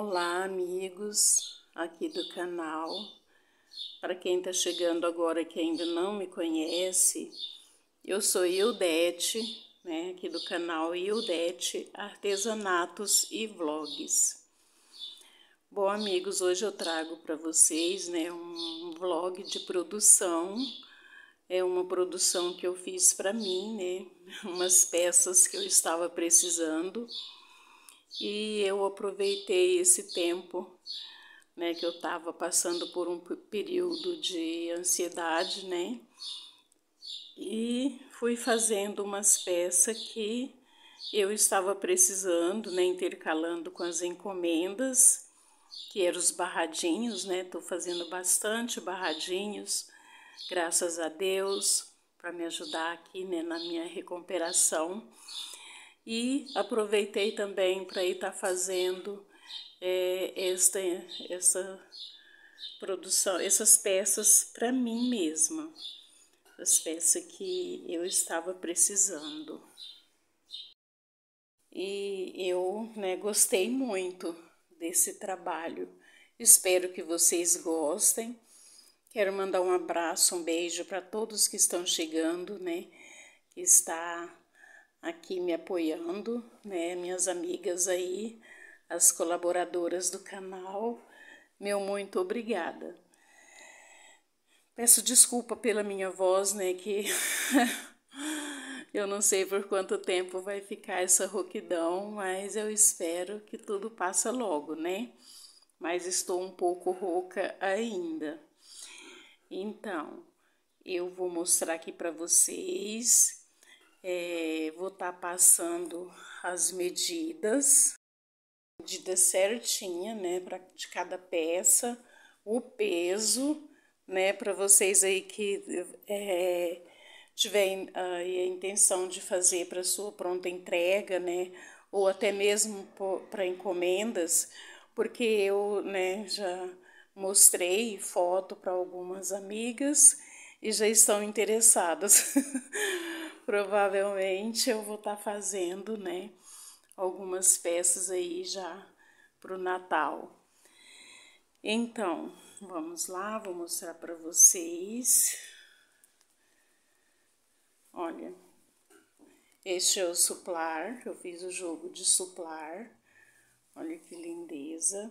Olá, amigos aqui do canal. Para quem está chegando agora que ainda não me conhece, eu sou Ildete, né, aqui do canal Ildete Artesanatos e Vlogs. Bom, amigos, hoje eu trago para vocês né, um vlog de produção. É uma produção que eu fiz para mim, né? Umas peças que eu estava precisando e eu aproveitei esse tempo né, que eu estava passando por um período de ansiedade, né? E fui fazendo umas peças que eu estava precisando, né, intercalando com as encomendas, que eram os barradinhos, né? Estou fazendo bastante barradinhos, graças a Deus, para me ajudar aqui, né, na minha recuperação e aproveitei também para estar tá fazendo é, esta, essa produção, essas peças para mim mesma, as peças que eu estava precisando. E eu né, gostei muito desse trabalho. Espero que vocês gostem. Quero mandar um abraço, um beijo para todos que estão chegando, né? Que está aqui me apoiando, né? Minhas amigas aí, as colaboradoras do canal, meu muito obrigada. Peço desculpa pela minha voz, né? Que eu não sei por quanto tempo vai ficar essa rouquidão, mas eu espero que tudo passe logo, né? Mas estou um pouco rouca ainda. Então, eu vou mostrar aqui para vocês é, vou estar tá passando as medidas, medida certinha, né, para de cada peça, o peso, né, para vocês aí que é, tiverem aí a intenção de fazer para sua pronta entrega, né, ou até mesmo para encomendas, porque eu, né, já mostrei foto para algumas amigas e já estão interessadas. provavelmente eu vou estar tá fazendo, né, algumas peças aí já para o Natal. Então, vamos lá, vou mostrar para vocês. Olha, este é o suplar, eu fiz o jogo de suplar. Olha que lindeza.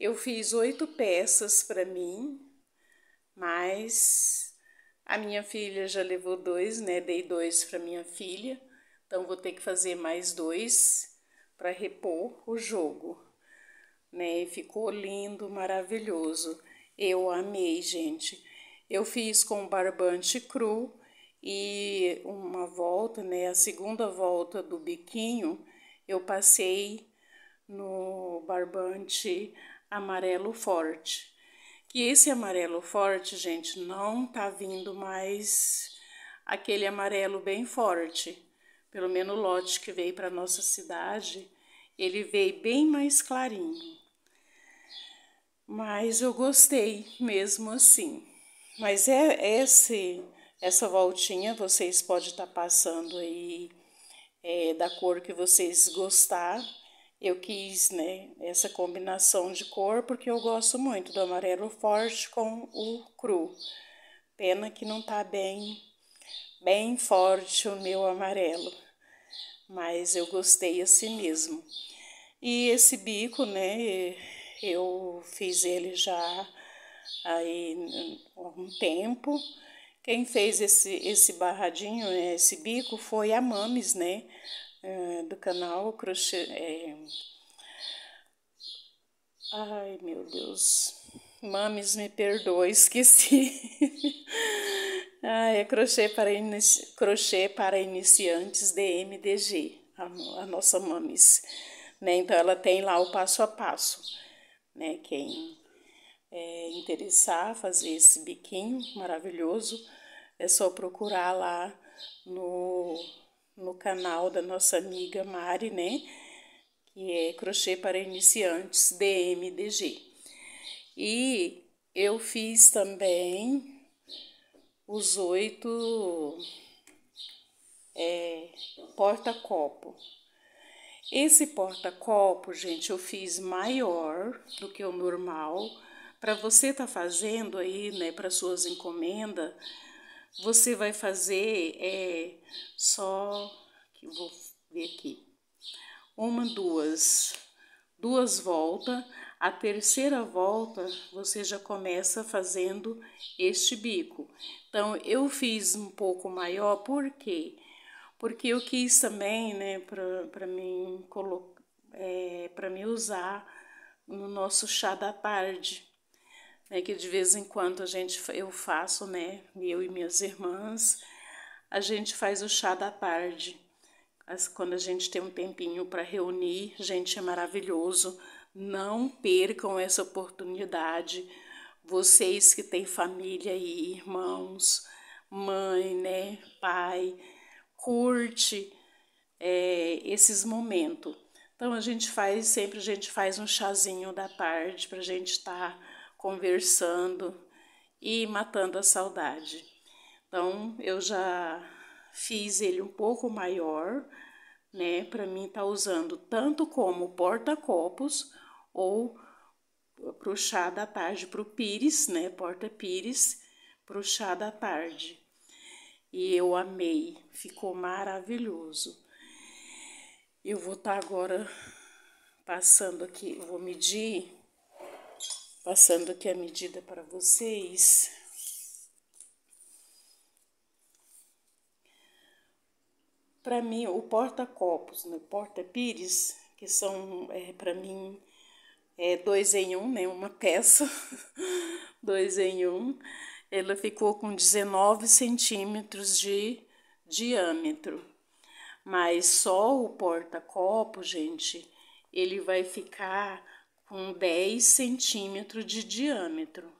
Eu fiz oito peças para mim, mas a minha filha já levou dois, né? Dei dois para minha filha, então vou ter que fazer mais dois para repor o jogo, né? Ficou lindo, maravilhoso. Eu amei, gente. Eu fiz com barbante cru e uma volta, né? A segunda volta do biquinho eu passei no barbante amarelo forte. Que esse amarelo forte, gente, não tá vindo mais aquele amarelo bem forte. Pelo menos o lote que veio para nossa cidade, ele veio bem mais clarinho. Mas eu gostei mesmo assim. Mas é esse essa voltinha vocês podem estar tá passando aí é, da cor que vocês gostar eu quis né, essa combinação de cor porque eu gosto muito do amarelo forte com o cru. Pena que não tá bem, bem forte o meu amarelo, mas eu gostei assim mesmo. E esse bico, né, eu fiz ele já aí há um tempo. Quem fez esse, esse barradinho, né, esse bico, foi a Mames, né? Eh, do canal Crochê. É... Ai meu Deus, mames, me perdoe, esqueci. Ai, é crochê para, inici... crochê para iniciantes DMDG, a, a nossa mames. Né? Então ela tem lá o passo a passo, né? Quem é, interessar fazer esse biquinho maravilhoso, é só procurar lá no no canal da nossa amiga Mari, né? Que é Crochê para Iniciantes, DMDG. E eu fiz também os oito é, porta-copo. Esse porta-copo, gente, eu fiz maior do que o normal. Para você tá fazendo aí, né, para suas encomendas, você vai fazer é só que vou ver aqui uma duas duas voltas a terceira volta você já começa fazendo este bico então eu fiz um pouco maior por quê porque eu quis também né para para mim colocar é, para me usar no nosso chá da tarde né, que de vez em quando a gente eu faço, né, eu e minhas irmãs, a gente faz o chá da tarde. quando a gente tem um tempinho para reunir, gente, é maravilhoso. Não percam essa oportunidade. Vocês que têm família e irmãos, mãe, né, pai, curte é, esses momentos. Então a gente faz sempre a gente faz um chazinho da tarde para a gente estar tá conversando e matando a saudade. Então eu já fiz ele um pouco maior, né, para mim tá usando tanto como porta-copos ou pro chá da tarde pro pires, né, porta-pires pro chá da tarde. E eu amei, ficou maravilhoso. Eu vou estar tá agora passando aqui, vou medir passando aqui a medida para vocês. Para mim, o porta-copos, né? porta-pires, que são, é, para mim, é dois em um, né? Uma peça, dois em um. Ela ficou com 19 centímetros de diâmetro. Mas só o porta-copo, gente, ele vai ficar com 10 centímetros de diâmetro,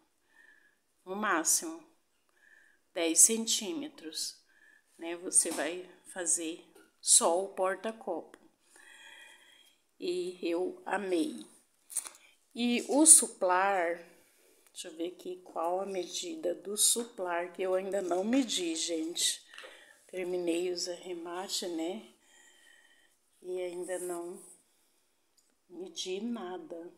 no máximo 10 centímetros, né? Você vai fazer só o porta-copo. E eu amei. E o suplar, deixa eu ver aqui qual a medida do suplar, que eu ainda não medi, gente. Terminei os arremates, né? E ainda não medi nada.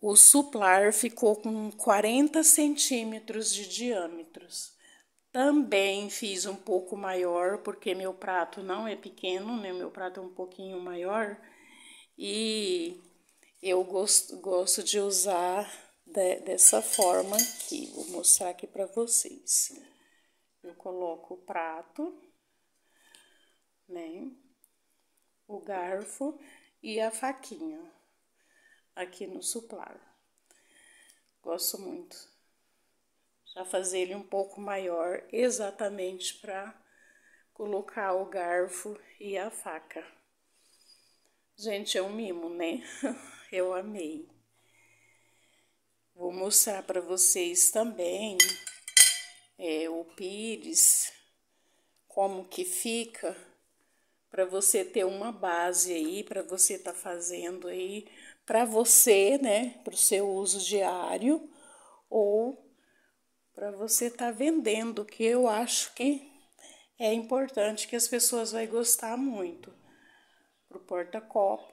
O suplar ficou com 40 centímetros de diâmetros. Também fiz um pouco maior, porque meu prato não é pequeno, né? Meu prato é um pouquinho maior. E eu gosto, gosto de usar de, dessa forma aqui. Vou mostrar aqui para vocês. Eu coloco o prato, né? o garfo e a faquinha aqui no suplar. Gosto muito. Já fazer ele um pouco maior, exatamente para colocar o garfo e a faca. Gente, é um mimo, né? Eu amei. Vou mostrar para vocês também é, o pires, como que fica para você ter uma base aí, para você estar tá fazendo aí, para você, né, para o seu uso diário, ou para você estar tá vendendo, que eu acho que é importante, que as pessoas vão gostar muito. Para o porta-copo,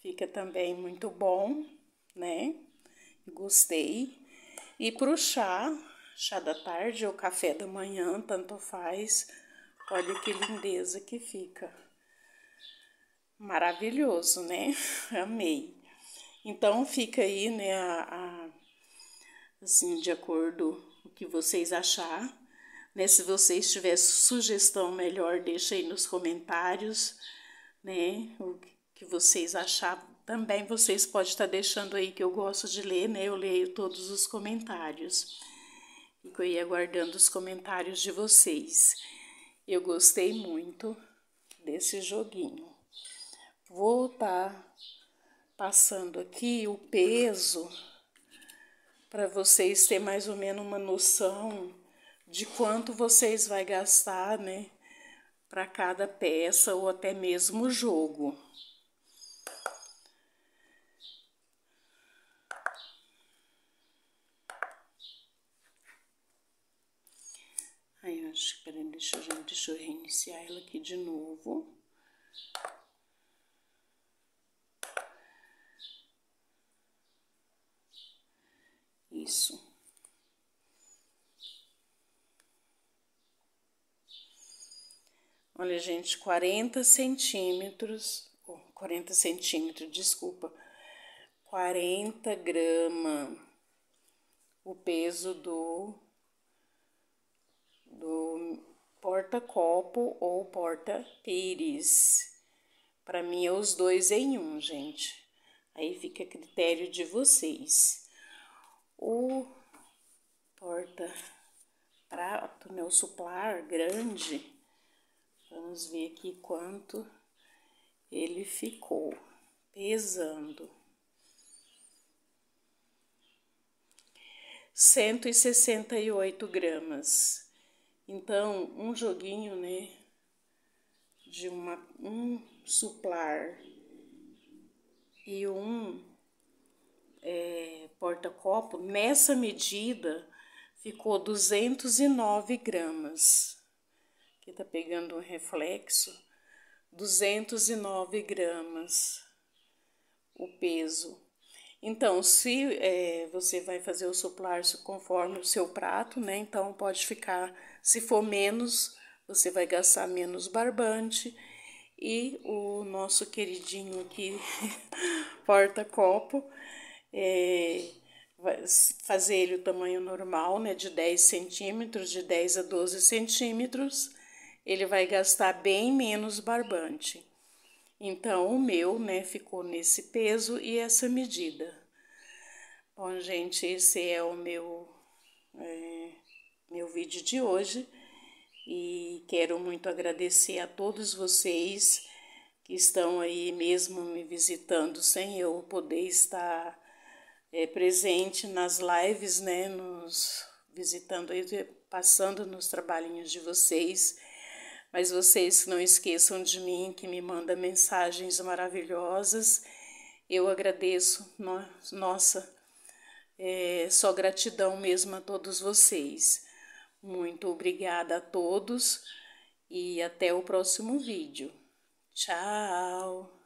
fica também muito bom, né? Gostei. E para o chá, chá da tarde ou café da manhã, tanto faz Olha que lindeza que fica. Maravilhoso, né? Amei. Então, fica aí, né, a, a, assim, de acordo o que vocês achar. Né, se vocês tiverem sugestão melhor, deixa aí nos comentários, né, o que vocês achar. Também vocês podem estar deixando aí, que eu gosto de ler, né, eu leio todos os comentários. Fico aí aguardando os comentários de vocês. Eu gostei muito desse joguinho. Vou estar tá passando aqui o peso para vocês terem mais ou menos uma noção de quanto vocês vai gastar, né, para cada peça ou até mesmo jogo. Espera, deixa, eu, deixa eu reiniciar ela aqui de novo. Isso. Olha, gente, 40 centímetros, oh, 40 centímetros, desculpa, 40 grama o peso do do porta-copo ou porta-pires. Para mim é os dois em um, gente. Aí fica a critério de vocês. O porta-prato, né, o suplar grande, vamos ver aqui quanto ele ficou pesando. 168 gramas. Então, um joguinho, né, de uma, um suplar e um é, porta-copo, nessa medida ficou 209 gramas. Aqui tá pegando um reflexo. 209 gramas o peso. Então, se é, você vai fazer o suplar conforme o seu prato, né? Então, pode ficar, se for menos, você vai gastar menos barbante. E o nosso queridinho aqui, porta-copo, é, fazer ele o tamanho normal, né? De 10 centímetros, de 10 a 12 centímetros. Ele vai gastar bem menos barbante. Então, o meu, né, ficou nesse peso e essa medida. Bom, gente, esse é o meu, é, meu vídeo de hoje e quero muito agradecer a todos vocês que estão aí mesmo me visitando sem eu poder estar é, presente nas lives, né, nos visitando aí, passando nos trabalhinhos de vocês mas vocês não esqueçam de mim, que me manda mensagens maravilhosas. Eu agradeço, nossa, é só gratidão mesmo a todos vocês. Muito obrigada a todos e até o próximo vídeo. Tchau!